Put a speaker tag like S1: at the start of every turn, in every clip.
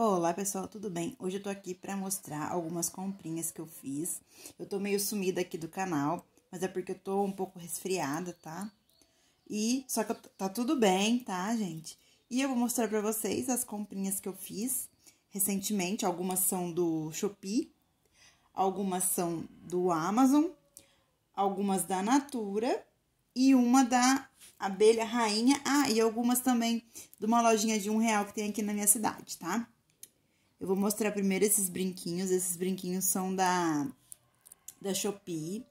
S1: Olá pessoal, tudo bem? Hoje eu tô aqui para mostrar algumas comprinhas que eu fiz. Eu tô meio sumida aqui do canal, mas é porque eu tô um pouco resfriada, tá? E só que tá tudo bem, tá, gente? E eu vou mostrar para vocês as comprinhas que eu fiz recentemente. Algumas são do Shopee, algumas são do Amazon, algumas da Natura e uma da Abelha Rainha. Ah, e algumas também de uma lojinha de um real que tem aqui na minha cidade, tá? Eu vou mostrar primeiro esses brinquinhos. Esses brinquinhos são da, da Shopee,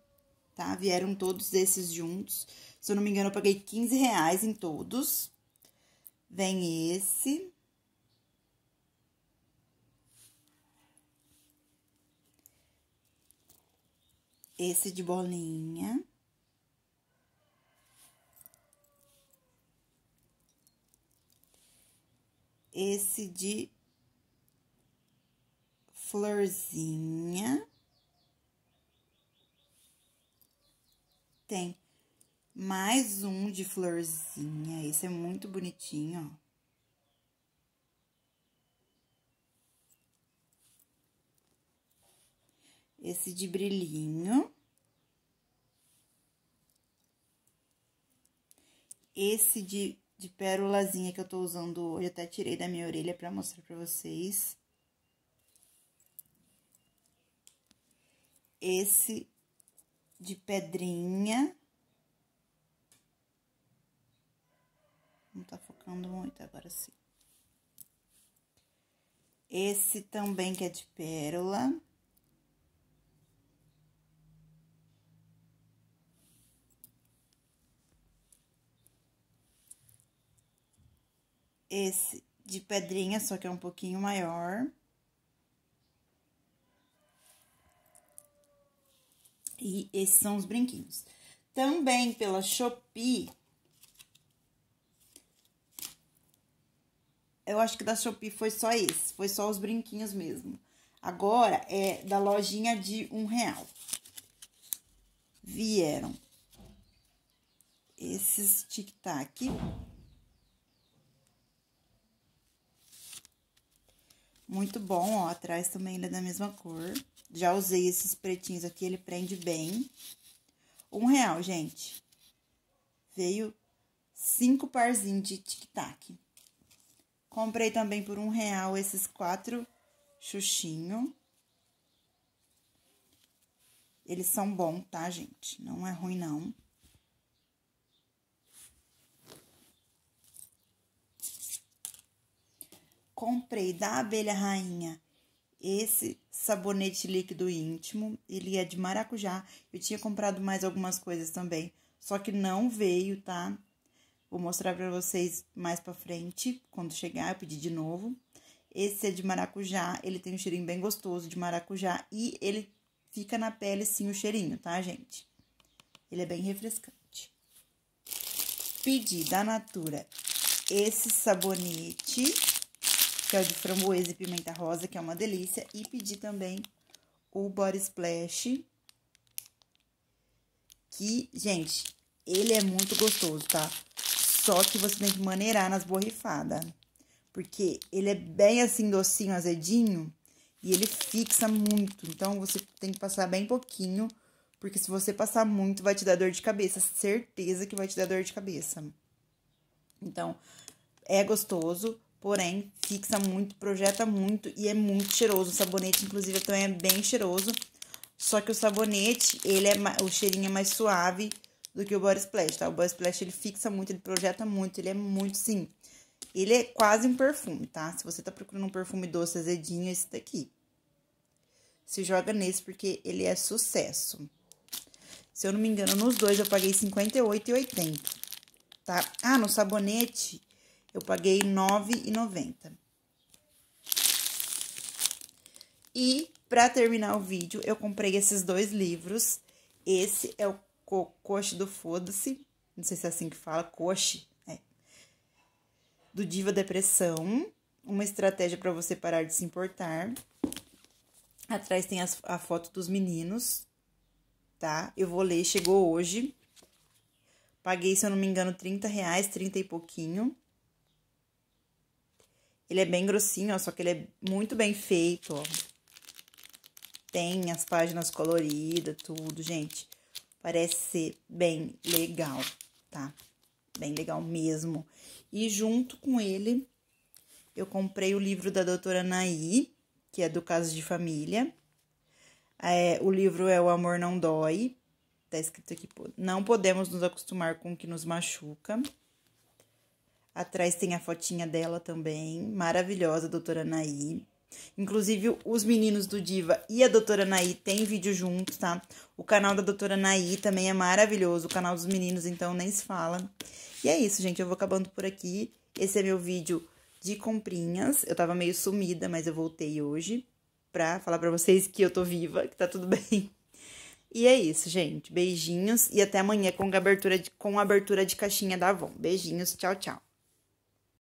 S1: tá? Vieram todos esses juntos. Se eu não me engano, eu paguei 15 reais em todos. Vem esse. Esse de bolinha. Esse de florzinha. Tem mais um de florzinha. Esse é muito bonitinho, ó. Esse de brilhinho. Esse de, de pérolazinha que eu tô usando hoje, até tirei da minha orelha pra mostrar pra vocês. esse de pedrinha. Não tá focando muito, agora sim. Esse também que é de pérola. Esse de pedrinha, só que é um pouquinho maior. E esses são os brinquinhos. Também pela Shopee. Eu acho que da Shopee foi só esse, foi só os brinquinhos mesmo. Agora é da lojinha de um real. Vieram esses tic-tac. Muito bom, ó, atrás também ele é da mesma cor. Já usei esses pretinhos aqui, ele prende bem. Um real, gente. Veio cinco parzinhos de tic-tac. Comprei também por um real esses quatro xuxinho. Eles são bons, tá, gente? Não é ruim, não. Comprei da Abelha Rainha esse sabonete líquido íntimo, ele é de maracujá. Eu tinha comprado mais algumas coisas também, só que não veio, tá? Vou mostrar para vocês mais para frente, quando chegar, eu pedi de novo. Esse é de maracujá, ele tem um cheirinho bem gostoso de maracujá e ele fica na pele sim o cheirinho, tá, gente? Ele é bem refrescante. Pedi da Natura esse sabonete que é o de framboesa e pimenta rosa, que é uma delícia. E pedi também o Body Splash, que, gente, ele é muito gostoso, tá? Só que você tem que maneirar nas borrifadas, porque ele é bem assim, docinho, azedinho, e ele fixa muito. Então, você tem que passar bem pouquinho, porque se você passar muito, vai te dar dor de cabeça. Certeza que vai te dar dor de cabeça. Então, é gostoso, porém fixa muito, projeta muito e é muito cheiroso. O sabonete, inclusive, também é bem cheiroso, só que o sabonete, ele é o cheirinho é mais suave do que o body splash, tá? O body splash ele fixa muito, ele projeta muito, ele é muito sim. Ele é quase um perfume, tá? Se você tá procurando um perfume doce azedinho, é esse daqui. Se joga nesse porque ele é sucesso. Se eu não me engano, nos dois eu paguei R$58,80, tá? Ah, no sabonete eu paguei R$ 9,90. E para terminar o vídeo, eu comprei esses dois livros. Esse é o Co Coche do Foda-se, não sei se é assim que fala, Coche, é. Do Diva Depressão, uma estratégia para você parar de se importar. Atrás tem as, a foto dos meninos, tá? Eu vou ler, chegou hoje. Paguei, se eu não me engano, 30 reais, 30 e pouquinho. Ele é bem grossinho, ó, só que ele é muito bem feito, ó. Tem as páginas coloridas, tudo, gente. Parece ser bem legal, tá? Bem legal mesmo. E junto com ele, eu comprei o livro da doutora Naí, que é do caso de família. É, o livro é O Amor Não Dói. Tá escrito aqui, não podemos nos acostumar com o que nos machuca. Atrás tem a fotinha dela também, maravilhosa, doutora Anaí. Inclusive, os meninos do Diva e a doutora Anaí têm vídeo juntos, tá? O canal da doutora Anaí também é maravilhoso, o canal dos meninos, então, nem se fala. E é isso, gente, eu vou acabando por aqui. Esse é meu vídeo de comprinhas. Eu tava meio sumida, mas eu voltei hoje pra falar pra vocês que eu tô viva, que tá tudo bem. E é isso, gente. Beijinhos e até amanhã com a abertura de, com a abertura de caixinha da Avon. Beijinhos, tchau, tchau.